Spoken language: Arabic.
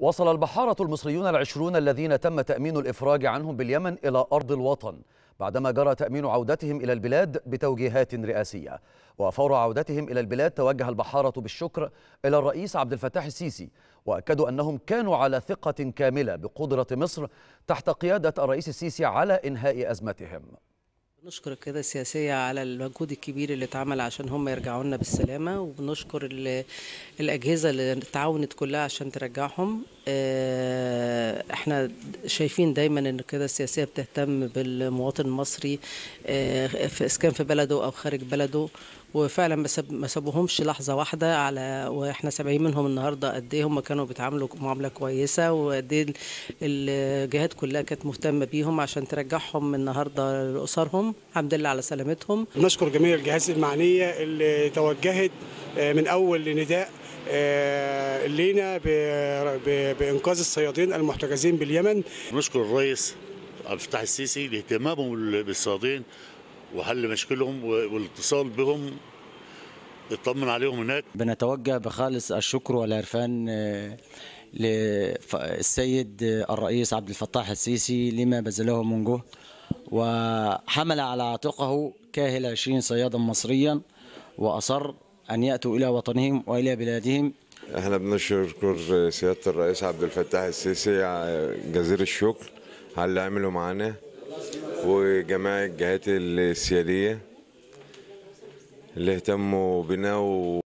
وصل البحارة المصريون العشرون الذين تم تأمين الإفراج عنهم باليمن إلى أرض الوطن بعدما جرى تأمين عودتهم إلى البلاد بتوجيهات رئاسية وفور عودتهم إلى البلاد توجه البحارة بالشكر إلى الرئيس عبد الفتاح السيسي وأكدوا أنهم كانوا على ثقة كاملة بقدرة مصر تحت قيادة الرئيس السيسي على إنهاء أزمتهم بنشكر القيادة السياسية على المجهود الكبير اللي اتعمل عشان هم يرجعوا لنا بالسلامة وبنشكر الأجهزة اللي تعاونت كلها عشان ترجعهم آه، احنا شايفين دايما ان القياده السياسيه بتهتم بالمواطن المصري آه، في اسكان في بلده او خارج بلده وفعلا ما سابوهمش لحظه واحده على واحنا سامعين منهم النهارده قد ايه هم كانوا بيتعاملوا معامله كويسه وقد ايه الجهات كلها كانت مهتمه بيهم عشان ترجعهم النهارده لاسرهم الحمد لله على سلامتهم نشكر جميع الجهات المعنيه اللي توجهت آه، من اول نداء آه، لينا بانقاذ الصيادين المحتجزين باليمن نشكر الرئيس عبد الفتاح السيسي لاهتمامه بالصيادين وحل مشكلهم والاتصال بهم اطمن عليهم هناك بنتوجه بخالص الشكر والعرفان آه، للسيد الرئيس عبد الفتاح السيسي لما بذله من جهد وحمل على عاتقه كاهل 20 صيادا مصريا واصر أن يأتوا إلى وطنهم وإلى بلادهم احنا بنشكر سياده الرئيس عبد الفتاح السيسي جزيل الشكر على اللي عمله معانا وجميع الجهات السياديه اللي اهتموا بنا و